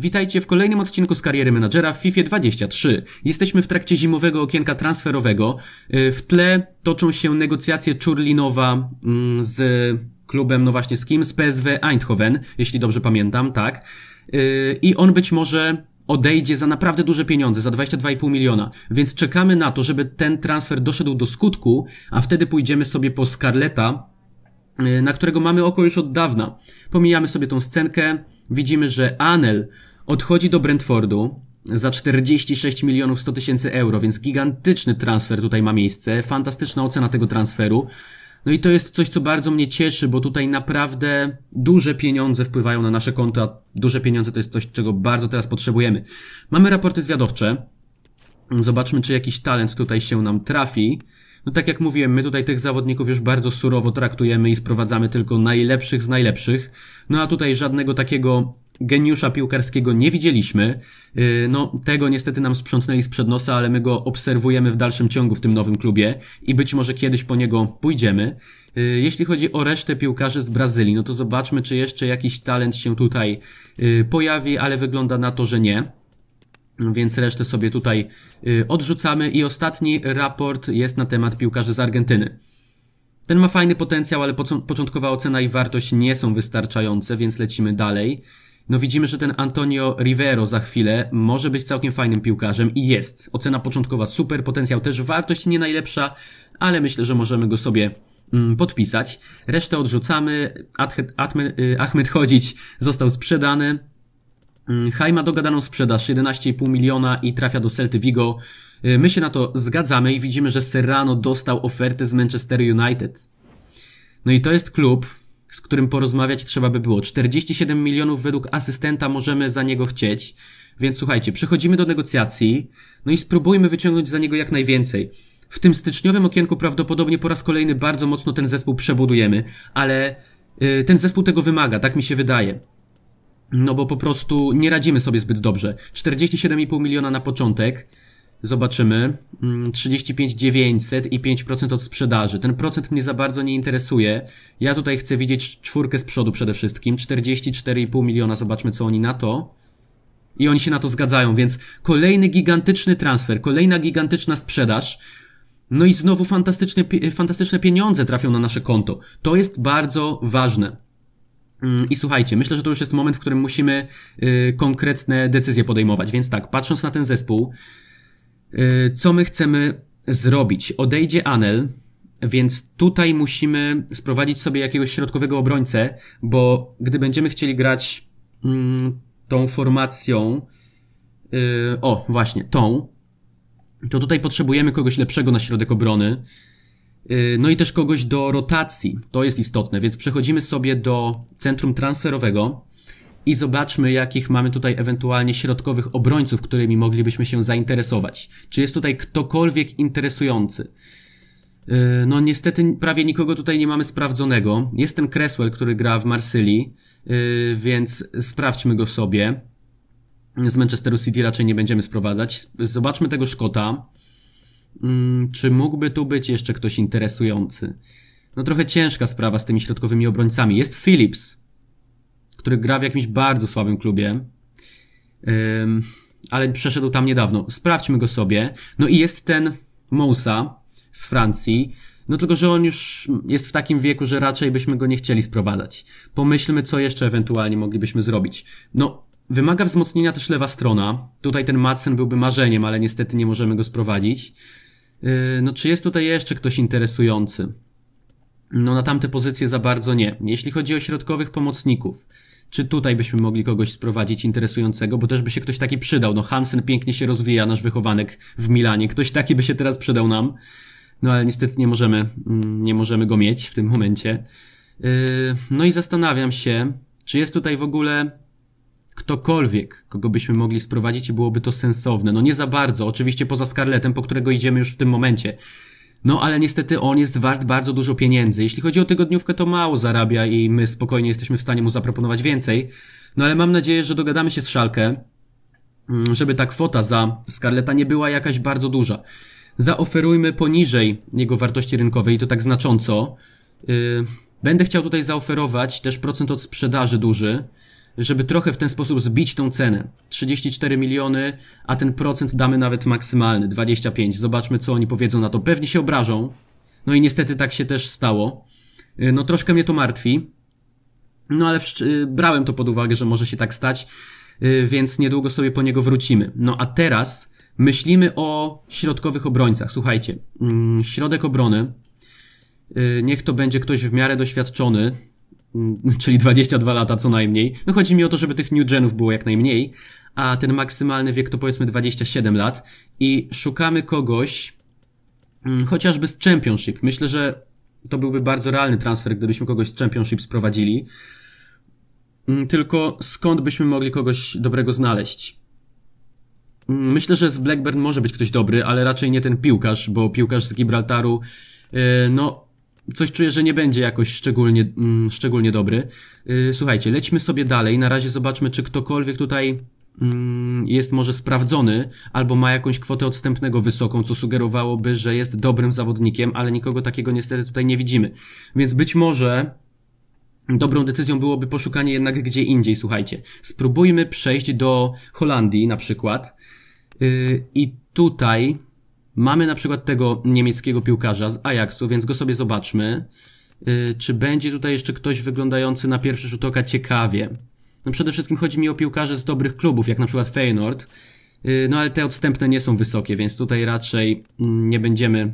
Witajcie w kolejnym odcinku z kariery menadżera w FIFA 23. Jesteśmy w trakcie zimowego okienka transferowego. Y, w tle toczą się negocjacje Czurlinowa mm, z klubem, no właśnie z kim? Z PSW Eindhoven, jeśli dobrze pamiętam, tak. Y, I on być może odejdzie za naprawdę duże pieniądze, za 22,5 miliona. Więc czekamy na to, żeby ten transfer doszedł do skutku, a wtedy pójdziemy sobie po Scarletta, y, na którego mamy oko już od dawna. Pomijamy sobie tą scenkę, widzimy, że Anel Odchodzi do Brentfordu za 46 milionów 100 tysięcy euro, więc gigantyczny transfer tutaj ma miejsce, fantastyczna ocena tego transferu. No i to jest coś, co bardzo mnie cieszy, bo tutaj naprawdę duże pieniądze wpływają na nasze konto, a duże pieniądze to jest coś, czego bardzo teraz potrzebujemy. Mamy raporty zwiadowcze. Zobaczmy, czy jakiś talent tutaj się nam trafi. No tak jak mówiłem, my tutaj tych zawodników już bardzo surowo traktujemy i sprowadzamy tylko najlepszych z najlepszych. No a tutaj żadnego takiego geniusza piłkarskiego nie widzieliśmy. Y, no, tego niestety nam sprzątnęli sprzed nosa, ale my go obserwujemy w dalszym ciągu w tym nowym klubie i być może kiedyś po niego pójdziemy. Y, jeśli chodzi o resztę piłkarzy z Brazylii, no to zobaczmy, czy jeszcze jakiś talent się tutaj y, pojawi, ale wygląda na to, że nie. Więc resztę sobie tutaj odrzucamy i ostatni raport jest na temat piłkarzy z Argentyny. Ten ma fajny potencjał, ale początkowa ocena i wartość nie są wystarczające, więc lecimy dalej no widzimy, że ten Antonio Rivero za chwilę może być całkiem fajnym piłkarzem i jest. Ocena początkowa super, potencjał też, wartość nie najlepsza, ale myślę, że możemy go sobie mm, podpisać. Resztę odrzucamy. Y, Ahmed Chodzić został sprzedany. Mm, Haj ma dogadaną sprzedaż 11,5 miliona i trafia do Celty Vigo. Y, my się na to zgadzamy i widzimy, że Serrano dostał ofertę z Manchester United. No i to jest klub, z którym porozmawiać trzeba by było. 47 milionów według asystenta możemy za niego chcieć. Więc słuchajcie, przechodzimy do negocjacji, no i spróbujmy wyciągnąć za niego jak najwięcej. W tym styczniowym okienku prawdopodobnie po raz kolejny bardzo mocno ten zespół przebudujemy, ale yy, ten zespół tego wymaga, tak mi się wydaje. No bo po prostu nie radzimy sobie zbyt dobrze. 47,5 miliona na początek. Zobaczymy. 35,900 mm, i 5% od sprzedaży. Ten procent mnie za bardzo nie interesuje. Ja tutaj chcę widzieć czwórkę z przodu przede wszystkim. 44,5 miliona. Zobaczmy, co oni na to. I oni się na to zgadzają, więc kolejny gigantyczny transfer, kolejna gigantyczna sprzedaż. No i znowu fantastyczne, fantastyczne pieniądze trafią na nasze konto. To jest bardzo ważne. Mm, I słuchajcie, myślę, że to już jest moment, w którym musimy y, konkretne decyzje podejmować. Więc tak, patrząc na ten zespół, Y, co my chcemy zrobić. Odejdzie Anel, więc tutaj musimy sprowadzić sobie jakiegoś środkowego obrońcę, bo gdy będziemy chcieli grać mm, tą formacją, y, o właśnie, tą, to tutaj potrzebujemy kogoś lepszego na środek obrony, y, no i też kogoś do rotacji, to jest istotne, więc przechodzimy sobie do centrum transferowego, i zobaczmy, jakich mamy tutaj ewentualnie środkowych obrońców, którymi moglibyśmy się zainteresować. Czy jest tutaj ktokolwiek interesujący? Y, no niestety prawie nikogo tutaj nie mamy sprawdzonego. Jest ten Cresswell, który gra w Marsylii, y, więc sprawdźmy go sobie. Z Manchesteru City raczej nie będziemy sprowadzać. Zobaczmy tego Szkota. Mm, czy mógłby tu być jeszcze ktoś interesujący? No trochę ciężka sprawa z tymi środkowymi obrońcami. Jest Phillips, który gra w jakimś bardzo słabym klubie, um, ale przeszedł tam niedawno. Sprawdźmy go sobie. No i jest ten Moussa z Francji, no tylko, że on już jest w takim wieku, że raczej byśmy go nie chcieli sprowadzać. Pomyślmy, co jeszcze ewentualnie moglibyśmy zrobić. No, wymaga wzmocnienia też lewa strona. Tutaj ten Madsen byłby marzeniem, ale niestety nie możemy go sprowadzić. Y, no, czy jest tutaj jeszcze ktoś interesujący? No, na tamte pozycje za bardzo nie. Jeśli chodzi o środkowych pomocników, czy tutaj byśmy mogli kogoś sprowadzić interesującego, bo też by się ktoś taki przydał. No Hansen pięknie się rozwija, nasz wychowanek w Milanie. Ktoś taki by się teraz przydał nam. No ale niestety nie możemy, mm, nie możemy go mieć w tym momencie. Yy, no i zastanawiam się, czy jest tutaj w ogóle ktokolwiek, kogo byśmy mogli sprowadzić i byłoby to sensowne. No nie za bardzo, oczywiście poza Scarletem, po którego idziemy już w tym momencie. No ale niestety on jest wart bardzo dużo pieniędzy. Jeśli chodzi o tygodniówkę, to mało zarabia i my spokojnie jesteśmy w stanie mu zaproponować więcej. No ale mam nadzieję, że dogadamy się z Szalkę, mm, żeby ta kwota za Scarleta nie była jakaś bardzo duża. Zaoferujmy poniżej jego wartości rynkowej i to tak znacząco. Y, będę chciał tutaj zaoferować też procent od sprzedaży duży żeby trochę w ten sposób zbić tą cenę. 34 miliony, a ten procent damy nawet maksymalny, 25. Zobaczmy, co oni powiedzą na to. Pewnie się obrażą. No i niestety tak się też stało. Y, no troszkę mnie to martwi. No ale y, brałem to pod uwagę, że może się tak stać, y, więc niedługo sobie po niego wrócimy. No a teraz myślimy o środkowych obrońcach. Słuchajcie, mm, środek obrony, niech to będzie ktoś w miarę doświadczony, Mm, czyli 22 lata co najmniej. No chodzi mi o to, żeby tych new genów było jak najmniej, a ten maksymalny wiek to powiedzmy 27 lat i szukamy kogoś mm, chociażby z Championship. Myślę, że to byłby bardzo realny transfer, gdybyśmy kogoś z Championship sprowadzili. Mm, tylko skąd byśmy mogli kogoś dobrego znaleźć? Myślę, że z Blackburn może być ktoś dobry, ale raczej nie ten piłkarz, bo piłkarz z Gibraltaru, y, no, coś czuję, że nie będzie jakoś szczególnie, mm, szczególnie dobry. Yy, słuchajcie, lećmy sobie dalej. Na razie zobaczmy, czy ktokolwiek tutaj mm, jest może sprawdzony albo ma jakąś kwotę odstępnego wysoką, co sugerowałoby, że jest dobrym zawodnikiem, ale nikogo takiego niestety tutaj nie widzimy. Więc być może dobrą decyzją byłoby poszukanie jednak gdzie indziej, słuchajcie. Spróbujmy przejść do Holandii na przykład. Yy, I tutaj Mamy na przykład tego niemieckiego piłkarza z Ajaxu, więc go sobie zobaczmy. Y, czy będzie tutaj jeszcze ktoś wyglądający na pierwszy rzut oka ciekawie? No przede wszystkim chodzi mi o piłkarzy z dobrych klubów, jak na przykład Feyenoord. Y, no ale te odstępne nie są wysokie, więc tutaj raczej mm, nie będziemy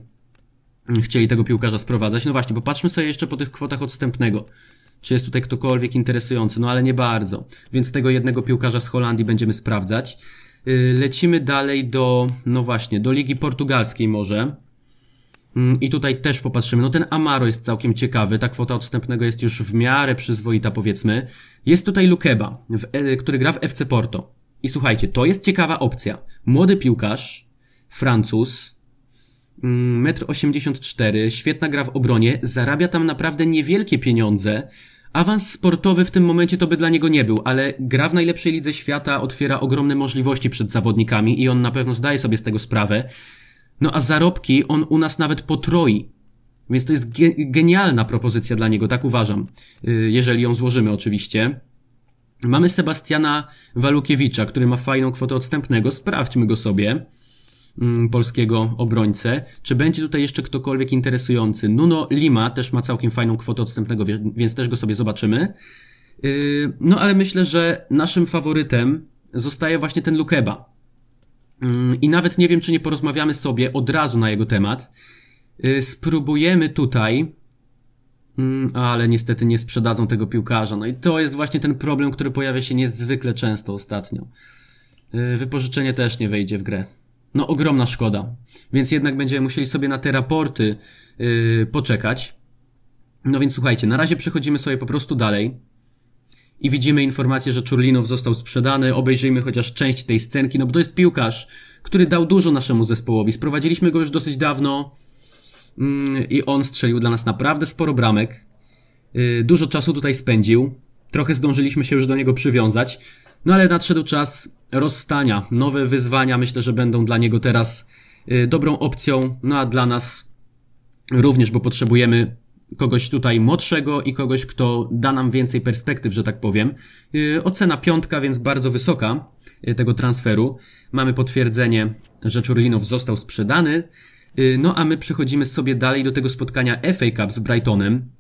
mm, chcieli tego piłkarza sprowadzać. No właśnie, popatrzmy sobie jeszcze po tych kwotach odstępnego. Czy jest tutaj ktokolwiek interesujący? No ale nie bardzo. Więc tego jednego piłkarza z Holandii będziemy sprawdzać. Y, lecimy dalej do, no właśnie, do Ligi Portugalskiej może. Mm, I tutaj też popatrzymy. No ten Amaro jest całkiem ciekawy. Ta kwota odstępnego jest już w miarę przyzwoita, powiedzmy. Jest tutaj Lukeba, e, który gra w FC Porto. I słuchajcie, to jest ciekawa opcja. Młody piłkarz, Francuz, 1,84 mm, m, świetna gra w obronie, zarabia tam naprawdę niewielkie pieniądze, Awans sportowy w tym momencie to by dla niego nie był, ale gra w najlepszej lidze świata otwiera ogromne możliwości przed zawodnikami i on na pewno zdaje sobie z tego sprawę. No a zarobki on u nas nawet potroi. Więc to jest ge genialna propozycja dla niego, tak uważam. Y, jeżeli ją złożymy oczywiście. Mamy Sebastiana Walukiewicza, który ma fajną kwotę odstępnego, sprawdźmy go sobie. Mm, polskiego obrońcę. Czy będzie tutaj jeszcze ktokolwiek interesujący? Nuno Lima też ma całkiem fajną kwotę odstępnego, więc też go sobie zobaczymy. Yy, no ale myślę, że naszym faworytem zostaje właśnie ten Lukeba. Mm, I nawet nie wiem, czy nie porozmawiamy sobie od razu na jego temat. Yy, spróbujemy tutaj, mm, ale niestety nie sprzedadzą tego piłkarza. No i to jest właśnie ten problem, który pojawia się niezwykle często ostatnio. Yy, wypożyczenie też nie wejdzie w grę no ogromna szkoda. Więc jednak będziemy musieli sobie na te raporty yy, poczekać. No więc słuchajcie, na razie przechodzimy sobie po prostu dalej i widzimy informację, że Czurlinow został sprzedany. Obejrzyjmy chociaż część tej scenki, no bo to jest piłkarz, który dał dużo naszemu zespołowi. Sprowadziliśmy go już dosyć dawno yy, i on strzelił dla nas naprawdę sporo bramek. Yy, dużo czasu tutaj spędził. Trochę zdążyliśmy się już do niego przywiązać. No ale nadszedł czas rozstania, nowe wyzwania myślę, że będą dla niego teraz y, dobrą opcją, no a dla nas również, bo potrzebujemy kogoś tutaj młodszego i kogoś, kto da nam więcej perspektyw, że tak powiem. Y, ocena piątka, więc bardzo wysoka y, tego transferu. Mamy potwierdzenie, że Czurlinow został sprzedany. No a my przechodzimy sobie dalej do tego spotkania FA Cup z Brightonem.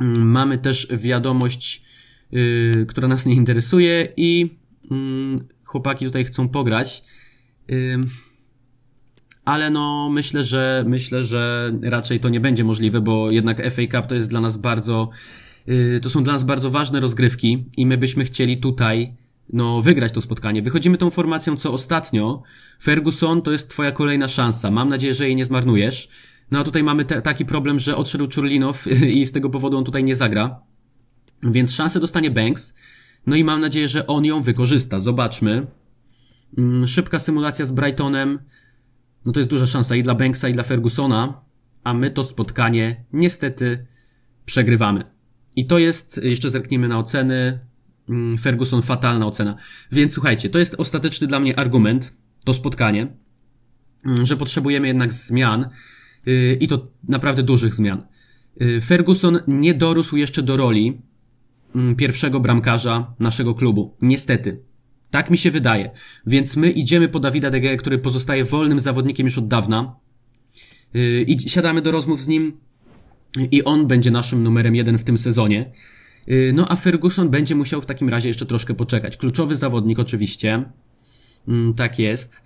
Mm, mamy też wiadomość, która nas nie interesuje i mm, chłopaki tutaj chcą pograć. Ale no, myślę, że myślę, że raczej to nie będzie możliwe, bo jednak FA Cup to jest dla nas bardzo, y, to są dla nas bardzo ważne rozgrywki i my byśmy chcieli tutaj no, wygrać to spotkanie. Wychodzimy tą formacją co ostatnio. Ferguson to jest twoja kolejna szansa. Mam nadzieję, że jej nie zmarnujesz. No a tutaj mamy taki problem, że odszedł Czurlinow i z tego powodu on tutaj nie zagra. Więc szansę dostanie Banks. No i mam nadzieję, że on ją wykorzysta. Zobaczmy. Mm, szybka symulacja z Brightonem. No to jest duża szansa i dla Banksa, i dla Fergusona, a my to spotkanie niestety przegrywamy. I to jest, jeszcze zerknijmy na oceny. Mm, Ferguson, fatalna ocena. Więc słuchajcie, to jest ostateczny dla mnie argument, to spotkanie, mm, że potrzebujemy jednak zmian y, i to naprawdę dużych zmian. Y, Ferguson nie dorósł jeszcze do roli, Mm, pierwszego bramkarza naszego klubu. Niestety. Tak mi się wydaje. Więc my idziemy po Dawida Dege, który pozostaje wolnym zawodnikiem już od dawna. Y, I siadamy do rozmów z nim i on będzie naszym numerem jeden w tym sezonie. Y, no a Ferguson będzie musiał w takim razie jeszcze troszkę poczekać. Kluczowy zawodnik oczywiście. Mm, tak jest.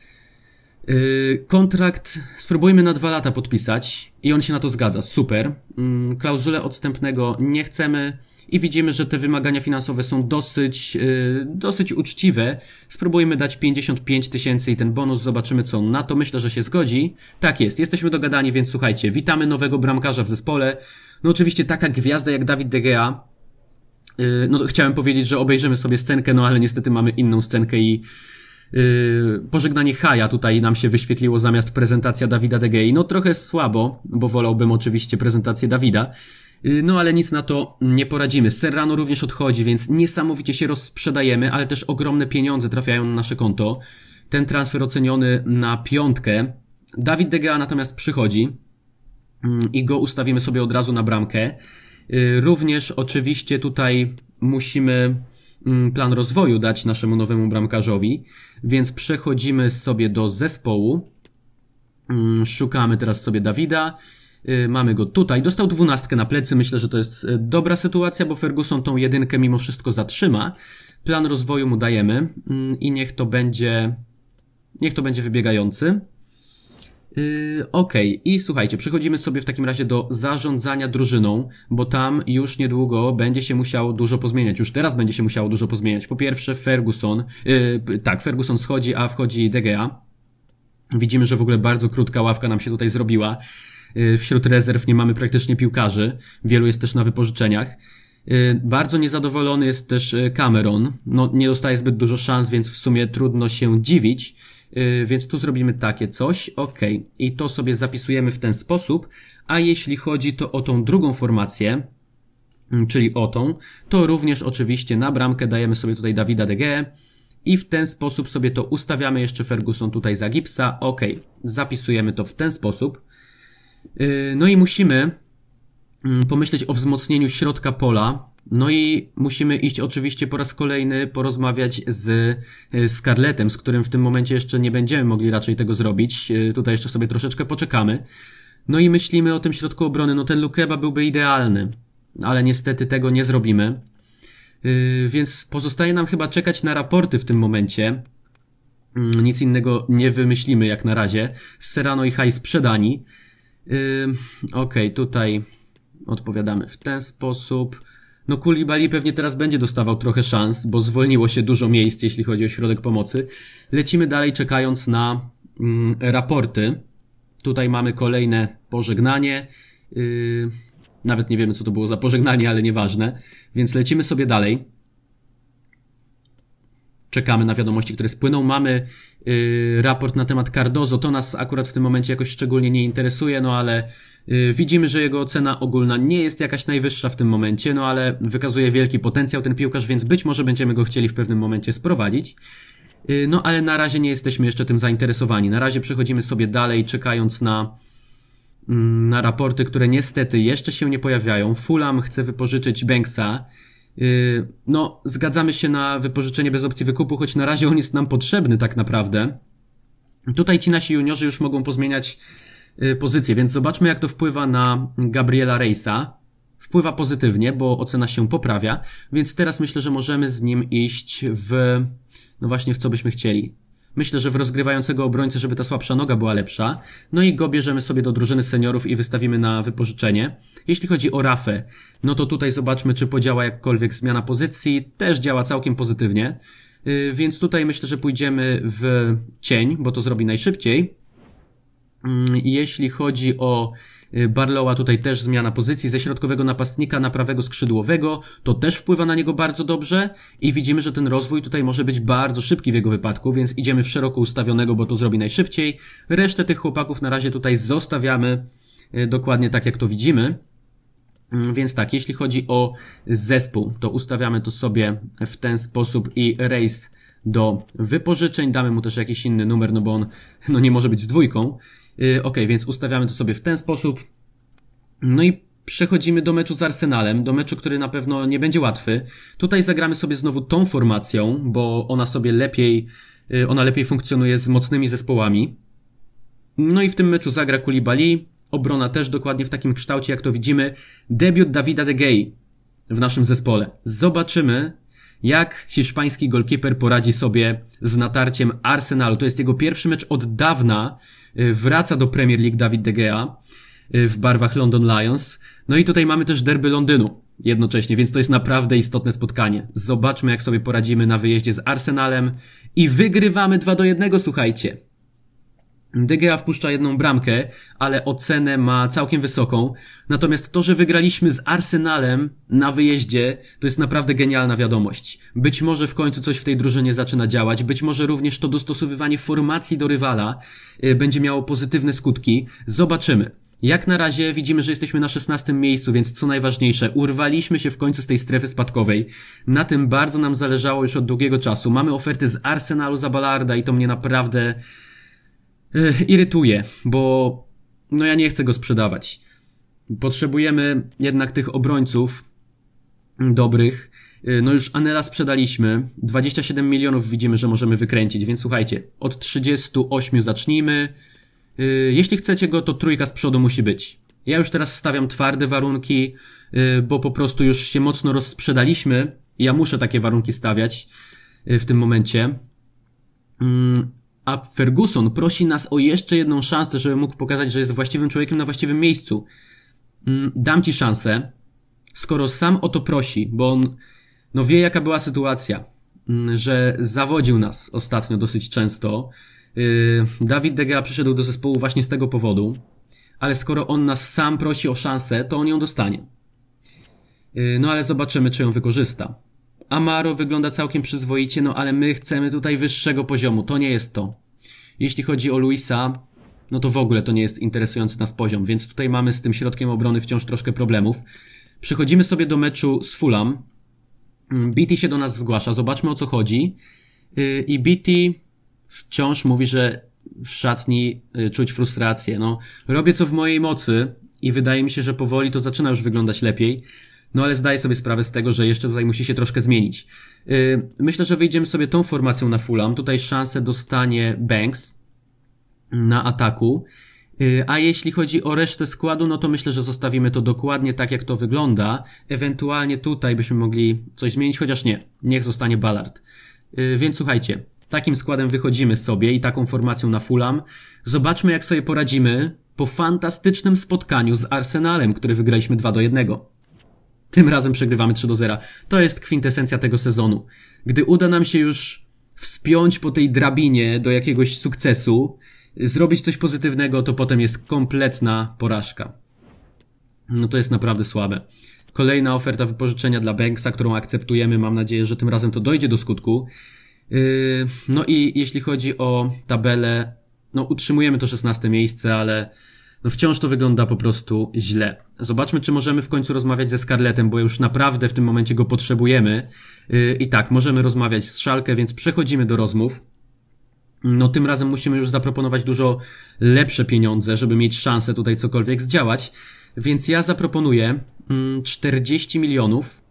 Y, kontrakt spróbujmy na dwa lata podpisać i on się na to zgadza. Super. Mm, klauzulę odstępnego nie chcemy i widzimy, że te wymagania finansowe są dosyć, e, dosyć uczciwe. Spróbujmy dać 55 tysięcy i ten bonus, zobaczymy co on na to. Myślę, że się zgodzi. Tak jest, jesteśmy dogadani, więc słuchajcie, witamy nowego bramkarza w zespole. No oczywiście taka gwiazda jak Dawid De Gea, e, no chciałem powiedzieć, że obejrzymy sobie scenkę, no ale niestety mamy inną scenkę i yy, pożegnanie Haja tutaj nam się wyświetliło zamiast prezentacja Dawida De Gea. No trochę słabo, bo wolałbym oczywiście prezentację Dawida. Y, no ale nic na to nie poradzimy. Serrano również odchodzi, więc niesamowicie się rozprzedajemy, ale też ogromne pieniądze trafiają na nasze konto. Ten transfer oceniony na piątkę. Dawid De Gea natomiast przychodzi mm, i go ustawimy sobie od razu na bramkę. Y, również oczywiście tutaj musimy mm, plan rozwoju dać naszemu nowemu bramkarzowi, więc przechodzimy sobie do zespołu. Mm, szukamy teraz sobie Dawida. Y, mamy go tutaj. Dostał dwunastkę na plecy. Myślę, że to jest y, dobra sytuacja, bo Ferguson tą jedynkę mimo wszystko zatrzyma. Plan rozwoju mu dajemy mm, i niech to będzie, niech to będzie wybiegający. Y, okej, okay. i słuchajcie, przechodzimy sobie w takim razie do zarządzania drużyną, bo tam już niedługo będzie się musiało dużo pozmieniać. Już teraz będzie się musiało dużo pozmieniać. Po pierwsze, Ferguson, yy, tak, Ferguson schodzi, a wchodzi DGA. Widzimy, że w ogóle bardzo krótka ławka nam się tutaj zrobiła. Y, wśród rezerw nie mamy praktycznie piłkarzy, wielu jest też na wypożyczeniach. Y, bardzo niezadowolony jest też y, Cameron. No, nie dostaje zbyt dużo szans, więc w sumie trudno się dziwić. Więc tu zrobimy takie coś. Ok. I to sobie zapisujemy w ten sposób. A jeśli chodzi to o tą drugą formację, mm, czyli o tą, to również oczywiście na bramkę dajemy sobie tutaj Dawida DG. I w ten sposób sobie to ustawiamy. Jeszcze Ferguson tutaj za Gipsa. Ok. Zapisujemy to w ten sposób. Y, no i musimy mm, pomyśleć o wzmocnieniu środka pola. No i musimy iść oczywiście po raz kolejny porozmawiać z y, Scarletem, z którym w tym momencie jeszcze nie będziemy mogli raczej tego zrobić. Y, tutaj jeszcze sobie troszeczkę poczekamy. No i myślimy o tym środku obrony. No ten Lukeba byłby idealny, ale niestety tego nie zrobimy. Więc pozostaje nam chyba czekać na raporty w tym momencie. Mm, nic innego nie wymyślimy jak na razie. Serano i Haj sprzedani. Okej, tutaj odpowiadamy w ten sposób. No Kulibali pewnie teraz będzie dostawał trochę szans, bo zwolniło się dużo miejsc, jeśli chodzi o środek pomocy. Lecimy dalej, czekając na mm, raporty. Tutaj mamy kolejne pożegnanie. Yy, nawet nie wiemy, co to było za pożegnanie, ale nieważne. Więc lecimy sobie dalej czekamy na wiadomości, które spłyną. Mamy y, raport na temat Cardozo, to nas akurat w tym momencie jakoś szczególnie nie interesuje, no ale y, widzimy, że jego ocena ogólna nie jest jakaś najwyższa w tym momencie, no ale wykazuje wielki potencjał ten piłkarz, więc być może będziemy go chcieli w pewnym momencie sprowadzić. Y, no ale na razie nie jesteśmy jeszcze tym zainteresowani. Na razie przechodzimy sobie dalej, czekając na mm, na raporty, które niestety jeszcze się nie pojawiają. Fulham chce wypożyczyć Banksa, Yy, no, zgadzamy się na wypożyczenie bez opcji wykupu, choć na razie on jest nam potrzebny tak naprawdę. Tutaj ci nasi juniorzy już mogą pozmieniać yy, pozycję, więc zobaczmy jak to wpływa na Gabriela Reisa. Wpływa pozytywnie, bo ocena się poprawia, więc teraz myślę, że możemy z nim iść w, no właśnie w co byśmy chcieli. Myślę, że w rozgrywającego obrońcę, żeby ta słabsza noga była lepsza. No i go bierzemy sobie do drużyny seniorów i wystawimy na wypożyczenie. Jeśli chodzi o Rafę, no to tutaj zobaczmy, czy podziała jakkolwiek zmiana pozycji. Też działa całkiem pozytywnie. Y, więc tutaj myślę, że pójdziemy w cień, bo to zrobi najszybciej. Mm, jeśli chodzi o Y, Barlowa tutaj też zmiana pozycji ze środkowego napastnika na prawego skrzydłowego, to też wpływa na niego bardzo dobrze i widzimy, że ten rozwój tutaj może być bardzo szybki w jego wypadku, więc idziemy w szeroko ustawionego, bo to zrobi najszybciej. Resztę tych chłopaków na razie tutaj zostawiamy y, dokładnie tak, jak to widzimy. Mm, więc tak, jeśli chodzi o zespół, to ustawiamy to sobie w ten sposób i race do wypożyczeń. Damy mu też jakiś inny numer, no bo on no nie może być z dwójką. Y, ok, więc ustawiamy to sobie w ten sposób. No i przechodzimy do meczu z Arsenalem, do meczu, który na pewno nie będzie łatwy. Tutaj zagramy sobie znowu tą formacją, bo ona sobie lepiej, y, ona lepiej funkcjonuje z mocnymi zespołami. No i w tym meczu zagra Kulibali, obrona też dokładnie w takim kształcie, jak to widzimy. Debiut Davida De Gea w naszym zespole. Zobaczymy, jak hiszpański goalkeeper poradzi sobie z natarciem Arsenalu. To jest jego pierwszy mecz od dawna, Y, wraca do Premier League David De Gea y, w barwach London Lions. No i tutaj mamy też derby Londynu jednocześnie, więc to jest naprawdę istotne spotkanie. Zobaczmy, jak sobie poradzimy na wyjeździe z Arsenalem i wygrywamy 2 do 1, słuchajcie. DGA wpuszcza jedną bramkę, ale ocenę ma całkiem wysoką. Natomiast to, że wygraliśmy z Arsenalem na wyjeździe, to jest naprawdę genialna wiadomość. Być może w końcu coś w tej drużynie zaczyna działać, być może również to dostosowywanie formacji do rywala y, będzie miało pozytywne skutki. Zobaczymy. Jak na razie widzimy, że jesteśmy na szesnastym miejscu, więc co najważniejsze, urwaliśmy się w końcu z tej strefy spadkowej. Na tym bardzo nam zależało już od długiego czasu. Mamy oferty z Arsenalu za Ballarda i to mnie naprawdę irytuje, bo no ja nie chcę go sprzedawać. Potrzebujemy jednak tych obrońców dobrych. no już Anela sprzedaliśmy, 27 milionów widzimy, że możemy wykręcić, więc słuchajcie, od 38 zacznijmy. jeśli chcecie go, to trójka z przodu musi być. Ja już teraz stawiam twarde warunki, bo po prostu już się mocno rozsprzedaliśmy. Ja muszę takie warunki stawiać w tym momencie. Mm, a Ferguson prosi nas o jeszcze jedną szansę, żeby mógł pokazać, że jest właściwym człowiekiem na właściwym miejscu. Mm, dam ci szansę, skoro sam o to prosi, bo on no wie jaka była sytuacja, mm, że zawodził nas ostatnio dosyć często. Y, Dawid Degea przyszedł do zespołu właśnie z tego powodu, ale skoro on nas sam prosi o szansę, to on ją dostanie. Y, no ale zobaczymy, czy ją wykorzysta. Amaro wygląda całkiem przyzwoicie, no ale my chcemy tutaj wyższego poziomu. To nie jest to. Jeśli chodzi o Luisa, no to w ogóle to nie jest interesujący nas poziom, więc tutaj mamy z tym środkiem obrony wciąż troszkę problemów. Przechodzimy sobie do meczu z Fulham. Mm, BT się do nas zgłasza, zobaczmy o co chodzi. Y, I BT wciąż mówi, że w szatni y, czuć frustrację. No, robię co w mojej mocy i wydaje mi się, że powoli to zaczyna już wyglądać lepiej, no ale zdaję sobie sprawę z tego, że jeszcze tutaj musi się troszkę zmienić. Y, myślę, że wyjdziemy sobie tą formacją na Fulham. Tutaj szansę dostanie Banks na ataku. Y, a jeśli chodzi o resztę składu, no to myślę, że zostawimy to dokładnie tak, jak to wygląda. Ewentualnie tutaj byśmy mogli coś zmienić, chociaż nie. Niech zostanie Ballard. Y, więc słuchajcie, takim składem wychodzimy sobie i taką formacją na Fulham. Zobaczmy, jak sobie poradzimy po fantastycznym spotkaniu z Arsenalem, który wygraliśmy 2 do 1. Tym razem przegrywamy 3 do 0. To jest kwintesencja tego sezonu. Gdy uda nam się już wspiąć po tej drabinie do jakiegoś sukcesu, zrobić coś pozytywnego, to potem jest kompletna porażka. No to jest naprawdę słabe. Kolejna oferta wypożyczenia dla Banksa, którą akceptujemy. Mam nadzieję, że tym razem to dojdzie do skutku. Yy, no i jeśli chodzi o tabelę, no utrzymujemy to 16 miejsce, ale no wciąż to wygląda po prostu źle. Zobaczmy, czy możemy w końcu rozmawiać ze Scarletem, bo już naprawdę w tym momencie go potrzebujemy. Y, I tak, możemy rozmawiać z Szalkę, więc przechodzimy do rozmów. No tym razem musimy już zaproponować dużo lepsze pieniądze, żeby mieć szansę tutaj cokolwiek zdziałać. Więc ja zaproponuję 40 mm, milionów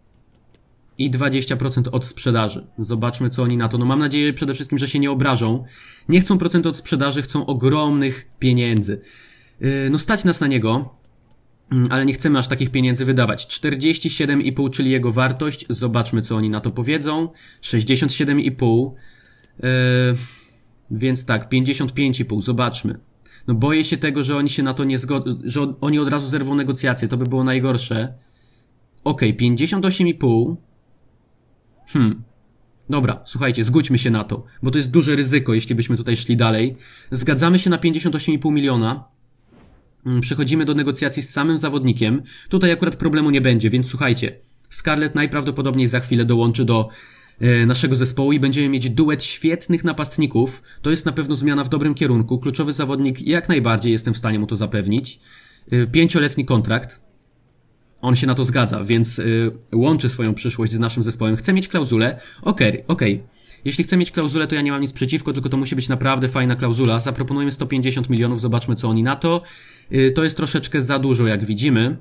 i 20% od sprzedaży. Zobaczmy, co oni na to. No mam nadzieję przede wszystkim, że się nie obrażą. Nie chcą procent od sprzedaży, chcą ogromnych pieniędzy. Yy, no stać nas na niego, mm, ale nie chcemy aż takich pieniędzy wydawać. 47,5, czyli jego wartość. Zobaczmy, co oni na to powiedzą. 67,5. Yy, więc tak, 55,5. Zobaczmy. No boję się tego, że oni się na to nie zgodzą, że oni od razu zerwą negocjacje. To by było najgorsze. Okej, okay, 58,5. Hmm. Dobra, słuchajcie, zgódźmy się na to, bo to jest duże ryzyko, jeśli byśmy tutaj szli dalej. Zgadzamy się na 58,5 miliona. Mm, przechodzimy do negocjacji z samym zawodnikiem, tutaj akurat problemu nie będzie, więc słuchajcie, Scarlett najprawdopodobniej za chwilę dołączy do e, naszego zespołu i będziemy mieć duet świetnych napastników. To jest na pewno zmiana w dobrym kierunku. Kluczowy zawodnik, jak najbardziej jestem w stanie mu to zapewnić. E, pięcioletni kontrakt. On się na to zgadza, więc e, łączy swoją przyszłość z naszym zespołem. Chce mieć klauzulę. Okej, okay, okej. Okay. Jeśli chce mieć klauzulę, to ja nie mam nic przeciwko, tylko to musi być naprawdę fajna klauzula. Zaproponujemy 150 milionów, zobaczmy co oni na to. Y, to jest troszeczkę za dużo, jak widzimy.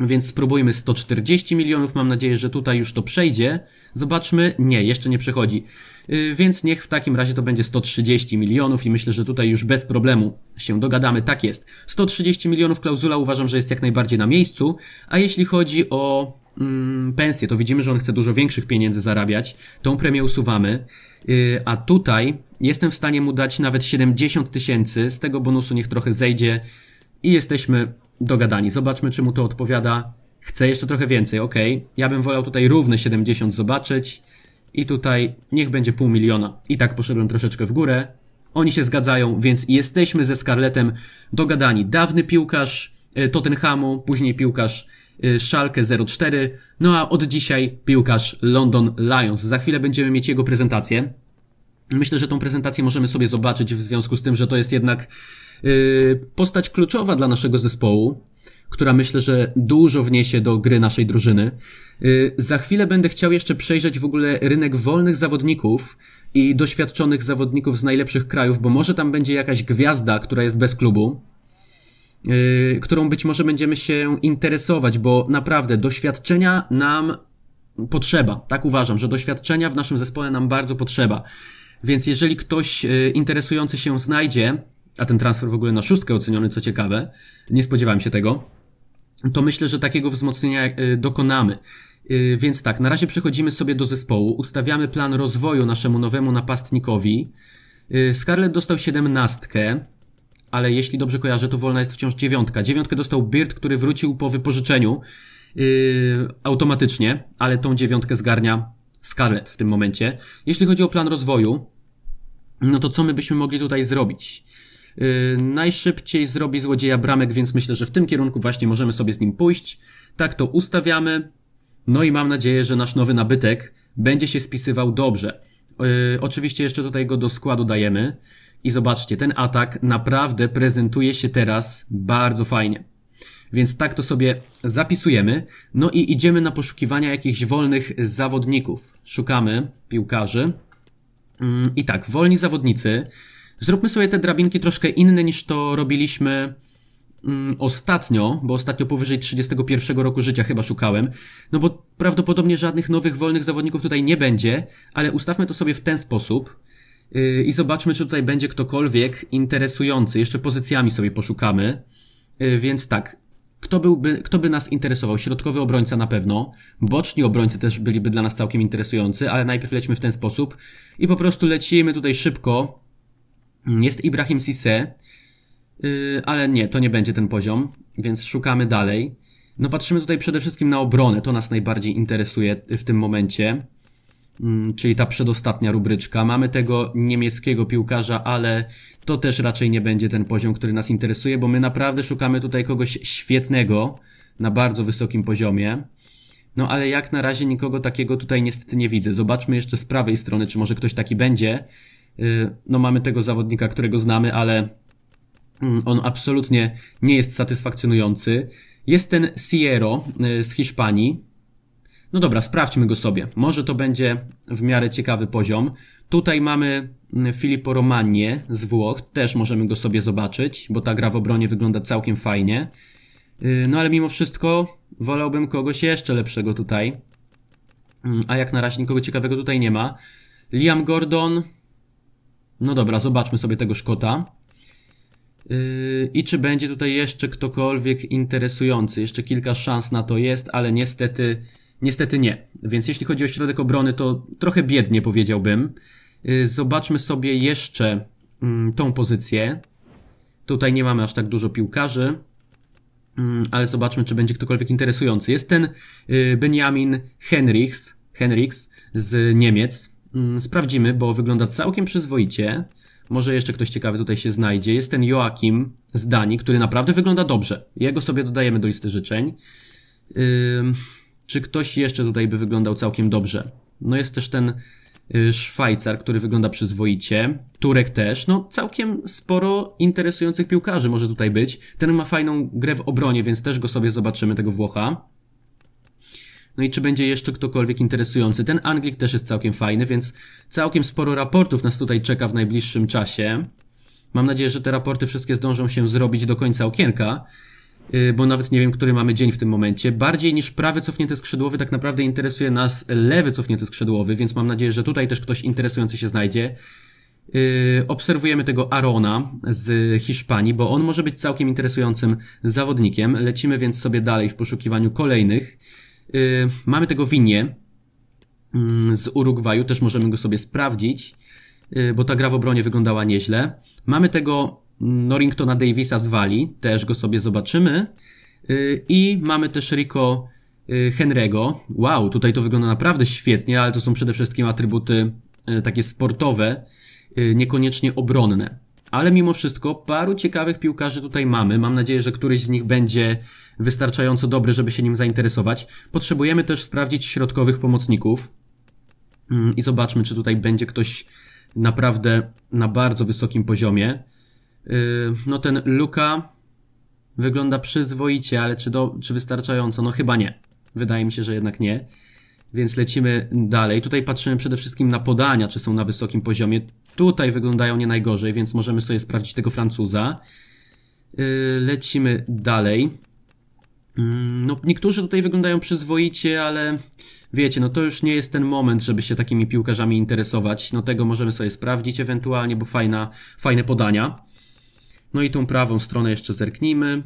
Więc spróbujmy 140 milionów, mam nadzieję, że tutaj już to przejdzie. Zobaczmy, nie, jeszcze nie przechodzi. Y, więc niech w takim razie to będzie 130 milionów i myślę, że tutaj już bez problemu się dogadamy. Tak jest. 130 milionów klauzula uważam, że jest jak najbardziej na miejscu. A jeśli chodzi o mm, pensję, to widzimy, że on chce dużo większych pieniędzy zarabiać. Tą premię usuwamy. Y, a tutaj jestem w stanie mu dać nawet 70 tysięcy. Z tego bonusu niech trochę zejdzie i jesteśmy dogadani. Zobaczmy, czy mu to odpowiada. Chcę jeszcze trochę więcej, ok. Ja bym wolał tutaj równe 70 zobaczyć i tutaj niech będzie pół miliona. I tak poszedłem troszeczkę w górę. Oni się zgadzają, więc jesteśmy ze Scarletem dogadani. Dawny piłkarz e, Tottenhamu, później piłkarz e, Szalkę 04, no a od dzisiaj piłkarz London Lions. Za chwilę będziemy mieć jego prezentację. Myślę, że tą prezentację możemy sobie zobaczyć w związku z tym, że to jest jednak Y, postać kluczowa dla naszego zespołu, która myślę, że dużo wniesie do gry naszej drużyny. Y, za chwilę będę chciał jeszcze przejrzeć w ogóle rynek wolnych zawodników i doświadczonych zawodników z najlepszych krajów, bo może tam będzie jakaś gwiazda, która jest bez klubu, y, którą być może będziemy się interesować, bo naprawdę doświadczenia nam potrzeba. Tak uważam, że doświadczenia w naszym zespole nam bardzo potrzeba. Więc jeżeli ktoś interesujący się znajdzie, a ten transfer w ogóle na szóstkę oceniony, co ciekawe, nie spodziewałem się tego, to myślę, że takiego wzmocnienia e, dokonamy. E, więc tak, na razie przechodzimy sobie do zespołu, ustawiamy plan rozwoju naszemu nowemu napastnikowi. E, Scarlett dostał siedemnastkę, ale jeśli dobrze kojarzę, to wolna jest wciąż dziewiątka. Dziewiątkę dostał Birt, który wrócił po wypożyczeniu yy, automatycznie, ale tą dziewiątkę zgarnia Scarlett w tym momencie. Jeśli chodzi o plan rozwoju, no to co my byśmy mogli tutaj zrobić? Y, najszybciej zrobi złodzieja bramek, więc myślę, że w tym kierunku właśnie możemy sobie z nim pójść. Tak to ustawiamy. No i mam nadzieję, że nasz nowy nabytek będzie się spisywał dobrze. Y, oczywiście jeszcze tutaj go do składu dajemy. I zobaczcie, ten atak naprawdę prezentuje się teraz bardzo fajnie. Więc tak to sobie zapisujemy. No i idziemy na poszukiwania jakichś wolnych zawodników. Szukamy piłkarzy. Mm, I tak, wolni zawodnicy Zróbmy sobie te drabinki troszkę inne niż to robiliśmy mm, ostatnio, bo ostatnio powyżej 31 roku życia chyba szukałem. No bo prawdopodobnie żadnych nowych wolnych zawodników tutaj nie będzie, ale ustawmy to sobie w ten sposób yy, i zobaczmy, czy tutaj będzie ktokolwiek interesujący. Jeszcze pozycjami sobie poszukamy. Yy, więc tak, kto, byłby, kto by nas interesował? Środkowy obrońca na pewno, boczni obrońcy też byliby dla nas całkiem interesujący, ale najpierw lecimy w ten sposób i po prostu lecimy tutaj szybko jest Ibrahim Sisse, y, ale nie, to nie będzie ten poziom, więc szukamy dalej. No patrzymy tutaj przede wszystkim na obronę, to nas najbardziej interesuje w tym momencie, mm, czyli ta przedostatnia rubryczka. Mamy tego niemieckiego piłkarza, ale to też raczej nie będzie ten poziom, który nas interesuje, bo my naprawdę szukamy tutaj kogoś świetnego na bardzo wysokim poziomie. No ale jak na razie nikogo takiego tutaj niestety nie widzę. Zobaczmy jeszcze z prawej strony, czy może ktoś taki będzie. Y, no mamy tego zawodnika, którego znamy, ale mm, on absolutnie nie jest satysfakcjonujący. Jest ten Sierro y, z Hiszpanii. No dobra, sprawdźmy go sobie. Może to będzie w miarę ciekawy poziom. Tutaj mamy mm, Filippo Romanie z Włoch. Też możemy go sobie zobaczyć, bo ta gra w obronie wygląda całkiem fajnie. Y, no ale mimo wszystko wolałbym kogoś jeszcze lepszego tutaj. Mm, a jak na razie nikogo ciekawego tutaj nie ma. Liam Gordon, no dobra, zobaczmy sobie tego Szkota. Yy, I czy będzie tutaj jeszcze ktokolwiek interesujący? Jeszcze kilka szans na to jest, ale niestety, niestety nie. Więc jeśli chodzi o środek obrony, to trochę biednie powiedziałbym. Yy, zobaczmy sobie jeszcze yy, tą pozycję. Tutaj nie mamy aż tak dużo piłkarzy, mm, ale zobaczmy, czy będzie ktokolwiek interesujący. Jest ten yy, Benjamin Henrichs, Henrichs z Niemiec, Mm, sprawdzimy, bo wygląda całkiem przyzwoicie. Może jeszcze ktoś ciekawy tutaj się znajdzie. Jest ten Joachim z Danii, który naprawdę wygląda dobrze. Jego sobie dodajemy do listy życzeń. czy ktoś jeszcze tutaj by wyglądał całkiem dobrze? No jest też ten y, Szwajcar, który wygląda przyzwoicie. Turek też. No całkiem sporo interesujących piłkarzy może tutaj być. Ten ma fajną grę w obronie, więc też go sobie zobaczymy, tego Włocha. No i czy będzie jeszcze ktokolwiek interesujący? Ten Anglik też jest całkiem fajny, więc całkiem sporo raportów nas tutaj czeka w najbliższym czasie. Mam nadzieję, że te raporty wszystkie zdążą się zrobić do końca okienka, y, bo nawet nie wiem, który mamy dzień w tym momencie. Bardziej niż prawy cofnięty skrzydłowy, tak naprawdę interesuje nas lewy cofnięty skrzydłowy, więc mam nadzieję, że tutaj też ktoś interesujący się znajdzie. Y, obserwujemy tego Arona z Hiszpanii, bo on może być całkiem interesującym zawodnikiem. Lecimy więc sobie dalej w poszukiwaniu kolejnych. Y, mamy tego winie mm, z Urugwaju, też możemy go sobie sprawdzić, y, bo ta gra w obronie wyglądała nieźle. Mamy tego Norringtona Davisa z Walii, też go sobie zobaczymy. Y, I mamy też Rico Henrego. Wow, tutaj to wygląda naprawdę świetnie, ale to są przede wszystkim atrybuty takie sportowe, niekoniecznie obronne. Ale mimo wszystko paru ciekawych piłkarzy tutaj mamy. Mam nadzieję, że któryś z nich będzie wystarczająco dobry, żeby się nim zainteresować. Potrzebujemy też sprawdzić środkowych pomocników mm, i zobaczmy, czy tutaj będzie ktoś naprawdę na bardzo wysokim poziomie. Y, no ten Luka wygląda przyzwoicie, ale czy, do, czy wystarczająco? No chyba nie. Wydaje mi się, że jednak nie. Więc lecimy dalej. Tutaj patrzymy przede wszystkim na podania, czy są na wysokim poziomie. Tutaj wyglądają nie najgorzej, więc możemy sobie sprawdzić tego Francuza. Y, lecimy dalej. Mm, no, niektórzy tutaj wyglądają przyzwoicie, ale wiecie, no to już nie jest ten moment, żeby się takimi piłkarzami interesować. No tego możemy sobie sprawdzić ewentualnie, bo fajna, fajne podania. No i tą prawą stronę jeszcze zerknijmy.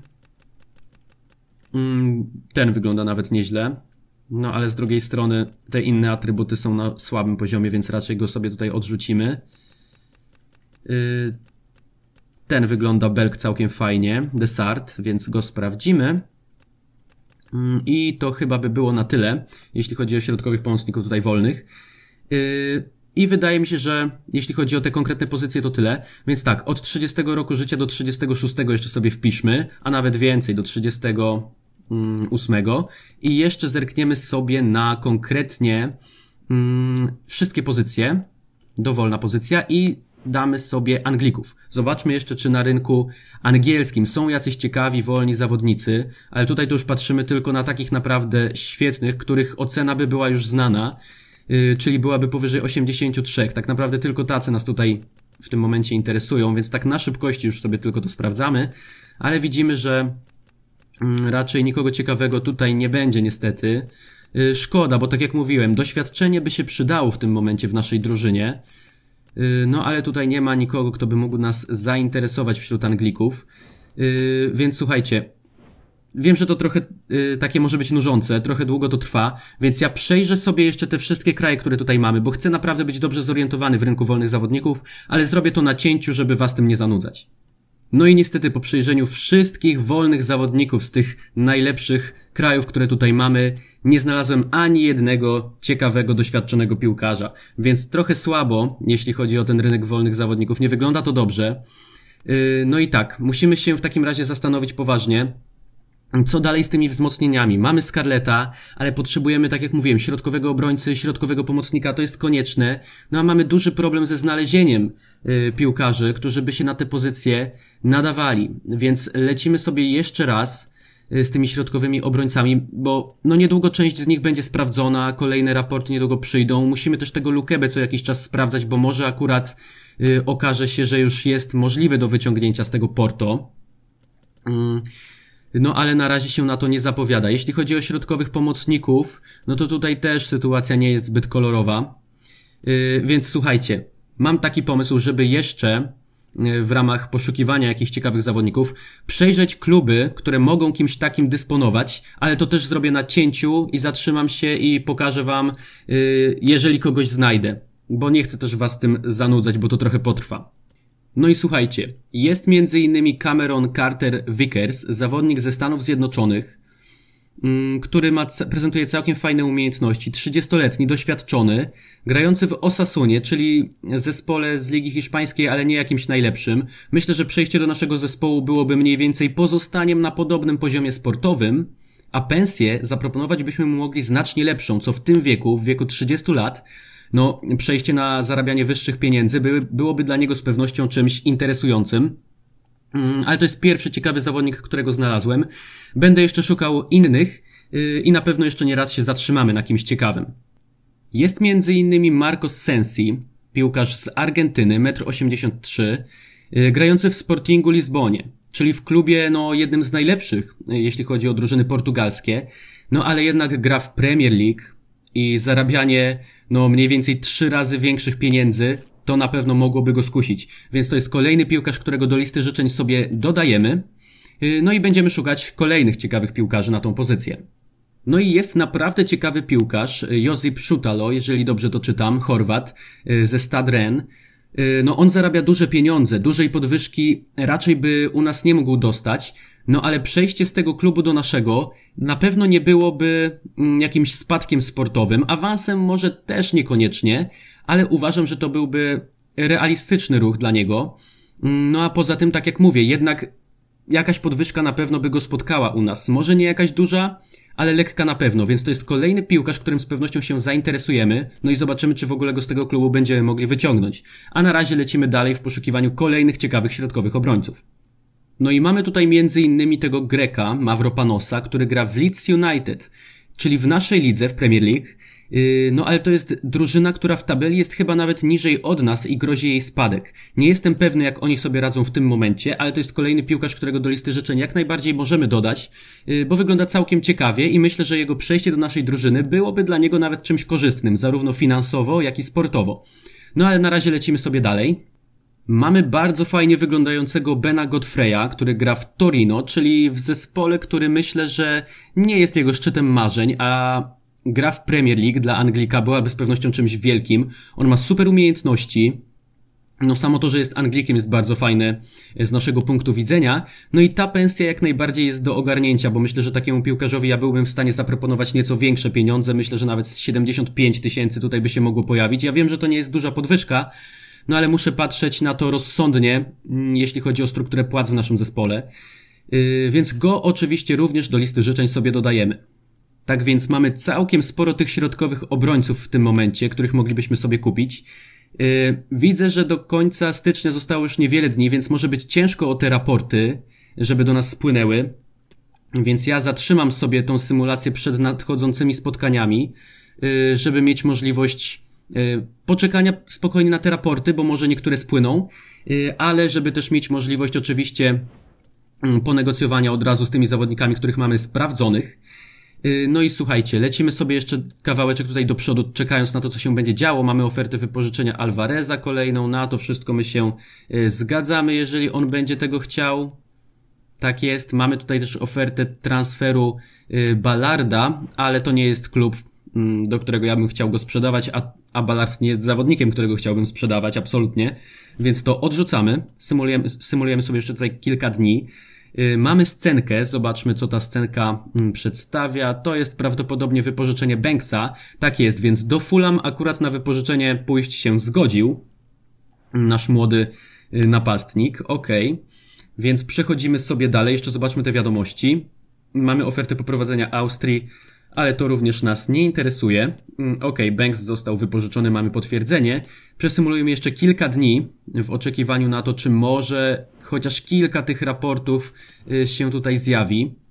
Mm, ten wygląda nawet nieźle. No ale z drugiej strony te inne atrybuty są na słabym poziomie, więc raczej go sobie tutaj odrzucimy. Y, ten wygląda belk całkiem fajnie, Desart, więc go sprawdzimy. Mm, I to chyba by było na tyle, jeśli chodzi o środkowych pomocników tutaj wolnych. Y, I wydaje mi się, że jeśli chodzi o te konkretne pozycje, to tyle. Więc tak, od 30 roku życia do 36 jeszcze sobie wpiszmy, a nawet więcej, do 38. Mm, I jeszcze zerkniemy sobie na konkretnie mm, wszystkie pozycje, dowolna pozycja i damy sobie Anglików. Zobaczmy jeszcze, czy na rynku angielskim są jacyś ciekawi, wolni zawodnicy, ale tutaj to już patrzymy tylko na takich naprawdę świetnych, których ocena by była już znana, y, czyli byłaby powyżej 83. Tak naprawdę tylko tacy nas tutaj w tym momencie interesują, więc tak na szybkości już sobie tylko to sprawdzamy, ale widzimy, że mm, raczej nikogo ciekawego tutaj nie będzie niestety. Y, szkoda, bo tak jak mówiłem, doświadczenie by się przydało w tym momencie w naszej drużynie. Y, no ale tutaj nie ma nikogo, kto by mógł nas zainteresować wśród Anglików. Y, więc słuchajcie, Wiem, że to trochę y, takie może być nużące, trochę długo to trwa, więc ja przejrzę sobie jeszcze te wszystkie kraje, które tutaj mamy, bo chcę naprawdę być dobrze zorientowany w rynku wolnych zawodników, ale zrobię to na cięciu, żeby was tym nie zanudzać. No i niestety po przejrzeniu wszystkich wolnych zawodników z tych najlepszych krajów, które tutaj mamy, nie znalazłem ani jednego ciekawego, doświadczonego piłkarza. Więc trochę słabo, jeśli chodzi o ten rynek wolnych zawodników. Nie wygląda to dobrze. Yy, no i tak, musimy się w takim razie zastanowić poważnie, co dalej z tymi wzmocnieniami? Mamy Scarleta, ale potrzebujemy, tak jak mówiłem, środkowego obrońcy, środkowego pomocnika, to jest konieczne. No a mamy duży problem ze znalezieniem y, piłkarzy, którzy by się na te pozycje nadawali. Więc lecimy sobie jeszcze raz y, z tymi środkowymi obrońcami, bo no niedługo część z nich będzie sprawdzona, kolejne raporty niedługo przyjdą. Musimy też tego Lukebe co jakiś czas sprawdzać, bo może akurat y, okaże się, że już jest możliwy do wyciągnięcia z tego Porto. Yy no ale na razie się na to nie zapowiada. Jeśli chodzi o środkowych pomocników, no to tutaj też sytuacja nie jest zbyt kolorowa. Yy, więc słuchajcie, mam taki pomysł, żeby jeszcze yy, w ramach poszukiwania jakichś ciekawych zawodników, przejrzeć kluby, które mogą kimś takim dysponować, ale to też zrobię na cięciu i zatrzymam się i pokażę wam, yy, jeżeli kogoś znajdę, bo nie chcę też was tym zanudzać, bo to trochę potrwa. No i słuchajcie, jest m.in. Cameron Carter Vickers, zawodnik ze Stanów Zjednoczonych, mm, który ma, prezentuje całkiem fajne umiejętności, 30-letni, doświadczony, grający w Osasunie, czyli zespole z Ligi Hiszpańskiej, ale nie jakimś najlepszym. Myślę, że przejście do naszego zespołu byłoby mniej więcej pozostaniem na podobnym poziomie sportowym, a pensję zaproponować byśmy mu mogli znacznie lepszą, co w tym wieku, w wieku 30 lat, no przejście na zarabianie wyższych pieniędzy by, byłoby dla niego z pewnością czymś interesującym. Mm, ale to jest pierwszy ciekawy zawodnik, którego znalazłem. Będę jeszcze szukał innych y, i na pewno jeszcze nie raz się zatrzymamy na kimś ciekawym. Jest między innymi Marcos Sensi, piłkarz z Argentyny, 1,83 m, y, grający w Sportingu Lizbonie, czyli w klubie no, jednym z najlepszych, y, jeśli chodzi o drużyny portugalskie, no ale jednak gra w Premier League i zarabianie no mniej więcej trzy razy większych pieniędzy, to na pewno mogłoby go skusić. Więc to jest kolejny piłkarz, którego do listy życzeń sobie dodajemy. Y, no i będziemy szukać kolejnych ciekawych piłkarzy na tą pozycję. No i jest naprawdę ciekawy piłkarz, y, Josip Szutalo, jeżeli dobrze to czytam, Chorwat, y, ze Stadren. No on zarabia duże pieniądze, dużej podwyżki raczej by u nas nie mógł dostać, no ale przejście z tego klubu do naszego na pewno nie byłoby mm, jakimś spadkiem sportowym, awansem może też niekoniecznie, ale uważam, że to byłby realistyczny ruch dla niego. Mm, no a poza tym, tak jak mówię, jednak jakaś podwyżka na pewno by go spotkała u nas. Może nie jakaś duża, ale lekka na pewno, więc to jest kolejny piłkarz, którym z pewnością się zainteresujemy, no i zobaczymy, czy w ogóle go z tego klubu będziemy mogli wyciągnąć. A na razie lecimy dalej w poszukiwaniu kolejnych ciekawych środkowych obrońców. No i mamy tutaj między innymi tego Greka, Mavropanosa, który gra w Leeds United, czyli w naszej lidze, w Premier League, yy, no ale to jest drużyna, która w tabeli jest chyba nawet niżej od nas i grozi jej spadek. Nie jestem pewny, jak oni sobie radzą w tym momencie, ale to jest kolejny piłkarz, którego do listy życzeń jak najbardziej możemy dodać, yy, bo wygląda całkiem ciekawie i myślę, że jego przejście do naszej drużyny byłoby dla niego nawet czymś korzystnym, zarówno finansowo, jak i sportowo. No ale na razie lecimy sobie dalej. Mamy bardzo fajnie wyglądającego Bena Godfreya, który gra w Torino, czyli w zespole, który myślę, że nie jest jego szczytem marzeń, a gra w Premier League dla Anglika byłaby z pewnością czymś wielkim. On ma super umiejętności. No samo to, że jest Anglikiem jest bardzo fajne z naszego punktu widzenia. No i ta pensja jak najbardziej jest do ogarnięcia, bo myślę, że takiemu piłkarzowi ja byłbym w stanie zaproponować nieco większe pieniądze. Myślę, że nawet 75 tysięcy tutaj by się mogło pojawić. Ja wiem, że to nie jest duża podwyżka, no ale muszę patrzeć na to rozsądnie, mm, jeśli chodzi o strukturę płac w naszym zespole. Y, więc go oczywiście również do listy życzeń sobie dodajemy. Tak więc mamy całkiem sporo tych środkowych obrońców w tym momencie, których moglibyśmy sobie kupić. Y, widzę, że do końca stycznia zostało już niewiele dni, więc może być ciężko o te raporty, żeby do nas spłynęły. Więc ja zatrzymam sobie tą symulację przed nadchodzącymi spotkaniami, y, żeby mieć możliwość Y, poczekania spokojnie na te raporty, bo może niektóre spłyną, y, ale żeby też mieć możliwość oczywiście mm, ponegocjowania od razu z tymi zawodnikami, których mamy sprawdzonych. Y, no i słuchajcie, lecimy sobie jeszcze kawałeczek tutaj do przodu, czekając na to, co się będzie działo. Mamy ofertę wypożyczenia Alvareza kolejną, na to wszystko my się zgadzamy, jeżeli on będzie tego chciał. Tak jest, mamy tutaj też ofertę transferu Ballarda, ale to nie jest klub, mm, do którego ja bym chciał go sprzedawać, a a Ballard nie jest zawodnikiem, którego chciałbym sprzedawać, absolutnie, więc to odrzucamy, symulujemy, symulujemy sobie jeszcze tutaj kilka dni. Y, mamy scenkę, zobaczmy co ta scenka mm, przedstawia. To jest prawdopodobnie wypożyczenie Banksa, tak jest, więc do Fulham akurat na wypożyczenie pójść się zgodził nasz młody y, napastnik, ok. Więc przechodzimy sobie dalej, jeszcze zobaczmy te wiadomości. Mamy ofertę poprowadzenia Austrii, ale to również nas nie interesuje. Mm, ok, Banks został wypożyczony, mamy potwierdzenie. Przesymulujemy jeszcze kilka dni w oczekiwaniu na to, czy może chociaż kilka tych raportów y, się tutaj zjawi.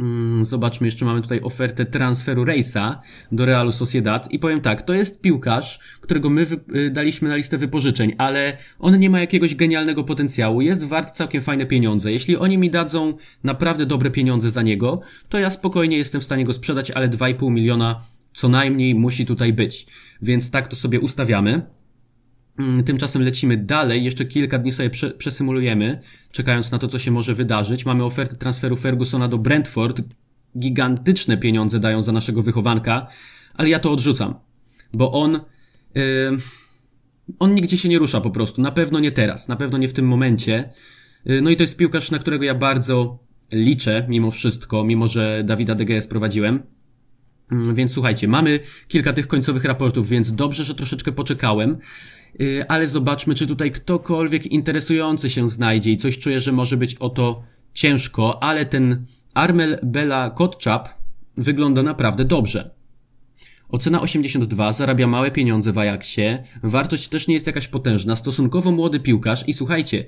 Mm, zobaczmy, jeszcze mamy tutaj ofertę transferu Reisa do Realu Sociedad i powiem tak, to jest piłkarz, którego my y, daliśmy na listę wypożyczeń, ale on nie ma jakiegoś genialnego potencjału, jest wart całkiem fajne pieniądze. Jeśli oni mi dadzą naprawdę dobre pieniądze za niego, to ja spokojnie jestem w stanie go sprzedać, ale 2,5 miliona co najmniej musi tutaj być. Więc tak to sobie ustawiamy. Mm, tymczasem lecimy dalej, jeszcze kilka dni sobie przesymulujemy, czekając na to, co się może wydarzyć. Mamy ofertę transferu Fergusona do Brentford. Gigantyczne pieniądze dają za naszego wychowanka, ale ja to odrzucam, bo on. Yy, on nigdzie się nie rusza po prostu. Na pewno nie teraz, na pewno nie w tym momencie. Yy, no i to jest piłkarz, na którego ja bardzo liczę, mimo wszystko, mimo że Dawida DGS prowadziłem. Mm, więc słuchajcie, mamy kilka tych końcowych raportów, więc dobrze, że troszeczkę poczekałem. Y, ale zobaczmy, czy tutaj ktokolwiek interesujący się znajdzie i coś czuję, że może być o to ciężko, ale ten Armel Bela Kotczap wygląda naprawdę dobrze. Ocena 82 zarabia małe pieniądze w Ajaxie, wartość też nie jest jakaś potężna, stosunkowo młody piłkarz i słuchajcie,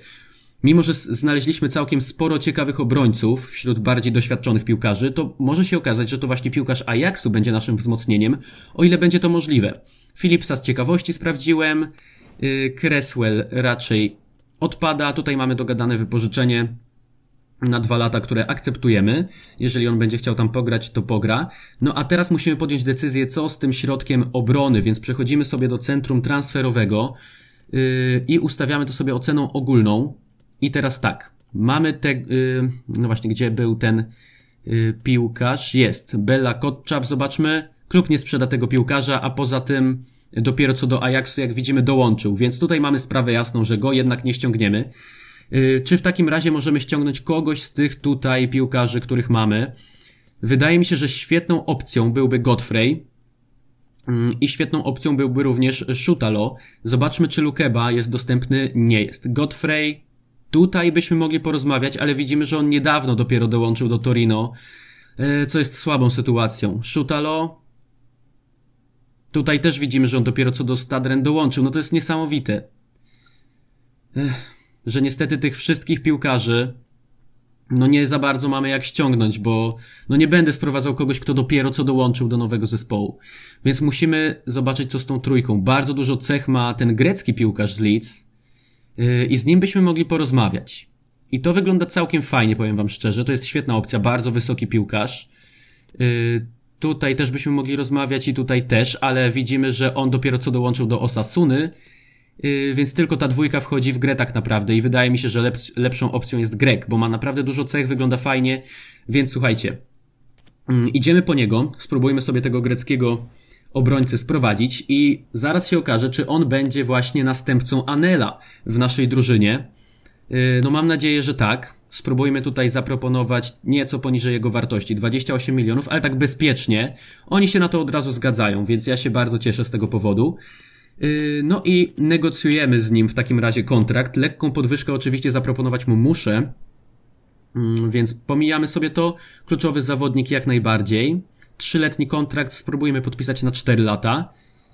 mimo że znaleźliśmy całkiem sporo ciekawych obrońców wśród bardziej doświadczonych piłkarzy, to może się okazać, że to właśnie piłkarz Ajaxu będzie naszym wzmocnieniem, o ile będzie to możliwe. Philipsa z ciekawości sprawdziłem. Y, Cresswell raczej odpada. Tutaj mamy dogadane wypożyczenie na dwa lata, które akceptujemy. Jeżeli on będzie chciał tam pograć, to pogra. No a teraz musimy podjąć decyzję, co z tym środkiem obrony, więc przechodzimy sobie do centrum transferowego y, i ustawiamy to sobie oceną ogólną. I teraz tak, mamy te, y, no właśnie, gdzie był ten piłkarz? Jest, Bella Kotczap, zobaczmy klub nie sprzeda tego piłkarza, a poza tym dopiero co do Ajaxu, jak widzimy, dołączył. Więc tutaj mamy sprawę jasną, że go jednak nie ściągniemy. Y, czy w takim razie możemy ściągnąć kogoś z tych tutaj piłkarzy, których mamy? Wydaje mi się, że świetną opcją byłby Godfrey mm, i świetną opcją byłby również Shutalo. Zobaczmy, czy Lukeba jest dostępny. Nie jest. Godfrey, tutaj byśmy mogli porozmawiać, ale widzimy, że on niedawno dopiero dołączył do Torino, y, co jest słabą sytuacją. Shutalo, Tutaj też widzimy, że on dopiero co do Stadren dołączył. No to jest niesamowite. Ech, że niestety tych wszystkich piłkarzy no nie za bardzo mamy jak ściągnąć, bo no nie będę sprowadzał kogoś, kto dopiero co dołączył do nowego zespołu. Więc musimy zobaczyć, co z tą trójką. Bardzo dużo cech ma ten grecki piłkarz z Leeds yy, i z nim byśmy mogli porozmawiać. I to wygląda całkiem fajnie, powiem wam szczerze. To jest świetna opcja, bardzo wysoki piłkarz. Yy, tutaj też byśmy mogli rozmawiać i tutaj też, ale widzimy, że on dopiero co dołączył do Osasuny, y, więc tylko ta dwójka wchodzi w grę tak naprawdę i wydaje mi się, że leps lepszą opcją jest Grek, bo ma naprawdę dużo cech, wygląda fajnie, więc słuchajcie, mm, idziemy po niego, spróbujmy sobie tego greckiego obrońcę sprowadzić i zaraz się okaże, czy on będzie właśnie następcą Anela w naszej drużynie. Y, no mam nadzieję, że tak spróbujmy tutaj zaproponować nieco poniżej jego wartości, 28 milionów, ale tak bezpiecznie. Oni się na to od razu zgadzają, więc ja się bardzo cieszę z tego powodu. Yy, no i negocjujemy z nim w takim razie kontrakt. Lekką podwyżkę oczywiście zaproponować mu muszę, mm, więc pomijamy sobie to. Kluczowy zawodnik jak najbardziej. Trzyletni kontrakt spróbujemy podpisać na 4 lata.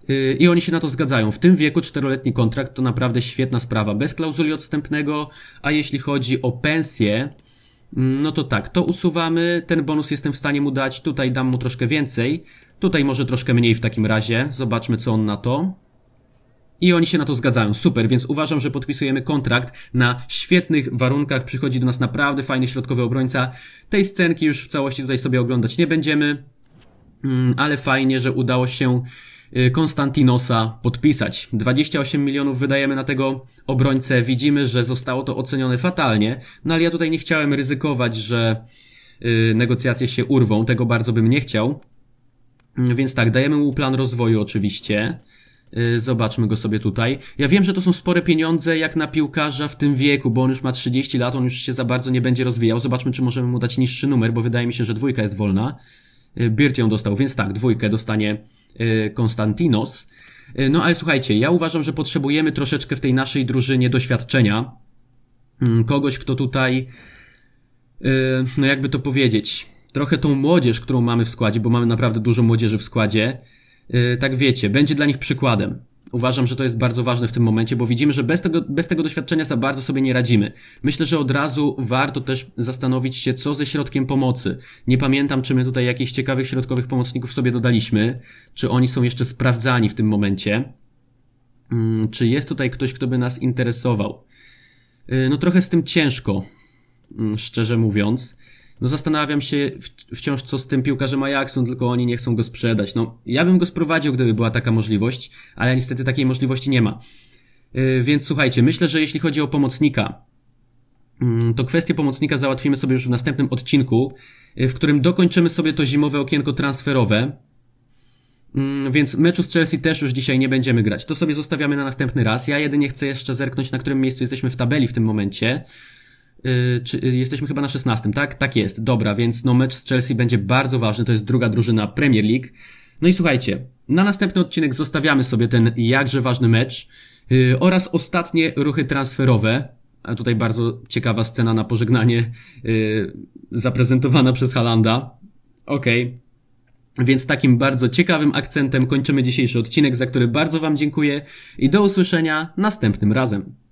Yy, I oni się na to zgadzają. W tym wieku czteroletni kontrakt to naprawdę świetna sprawa, bez klauzuli odstępnego, a jeśli chodzi o pensję, mm, no to tak, to usuwamy, ten bonus jestem w stanie mu dać, tutaj dam mu troszkę więcej, tutaj może troszkę mniej w takim razie, zobaczmy co on na to. I oni się na to zgadzają. Super, więc uważam, że podpisujemy kontrakt na świetnych warunkach. Przychodzi do nas naprawdę fajny środkowy obrońca. Tej scenki już w całości tutaj sobie oglądać nie będziemy, mm, ale fajnie, że udało się Y, Konstantinosa podpisać. 28 milionów wydajemy na tego obrońcę. Widzimy, że zostało to ocenione fatalnie, no ale ja tutaj nie chciałem ryzykować, że y, negocjacje się urwą. Tego bardzo bym nie chciał. Mm, więc tak, dajemy mu plan rozwoju oczywiście. Y, zobaczmy go sobie tutaj. Ja wiem, że to są spore pieniądze jak na piłkarza w tym wieku, bo on już ma 30 lat, on już się za bardzo nie będzie rozwijał. Zobaczmy, czy możemy mu dać niższy numer, bo wydaje mi się, że dwójka jest wolna. Birt ją dostał, więc tak, dwójkę dostanie Y, Konstantinos. Y, no ale słuchajcie, ja uważam, że potrzebujemy troszeczkę w tej naszej drużynie doświadczenia. Mm, kogoś, kto tutaj, y, no jakby to powiedzieć, trochę tą młodzież, którą mamy w składzie, bo mamy naprawdę dużo młodzieży w składzie, tak wiecie, będzie dla nich przykładem. Uważam, że to jest bardzo ważne w tym momencie, bo widzimy, że bez tego, bez tego doświadczenia za bardzo sobie nie radzimy. Myślę, że od razu warto też zastanowić się, co ze środkiem pomocy. Nie pamiętam, czy my tutaj jakichś ciekawych środkowych pomocników sobie dodaliśmy, czy oni są jeszcze sprawdzani w tym momencie. Mm, czy jest tutaj ktoś, kto by nas interesował? Y, no trochę z tym ciężko, mm, szczerze mówiąc no zastanawiam się wciąż co z tym piłkarzem Ajaxu, tylko oni nie chcą go sprzedać. No, ja bym go sprowadził, gdyby była taka możliwość, ale niestety takiej możliwości nie ma. Yy, więc słuchajcie, myślę, że jeśli chodzi o pomocnika, mm, to kwestię pomocnika załatwimy sobie już w następnym odcinku, y, w którym dokończymy sobie to zimowe okienko transferowe. Mm, więc meczu z Chelsea też już dzisiaj nie będziemy grać. To sobie zostawiamy na następny raz. Ja jedynie chcę jeszcze zerknąć, na którym miejscu jesteśmy w tabeli w tym momencie. Y, czy y, jesteśmy chyba na 16, tak? Tak jest, dobra, więc no mecz z Chelsea będzie bardzo ważny, to jest druga drużyna Premier League. No i słuchajcie, na następny odcinek zostawiamy sobie ten jakże ważny mecz yy, oraz ostatnie ruchy transferowe. A tutaj bardzo ciekawa scena na pożegnanie yy, zaprezentowana przez Halanda. Okej. Okay. Więc takim bardzo ciekawym akcentem kończymy dzisiejszy odcinek, za który bardzo Wam dziękuję i do usłyszenia następnym razem.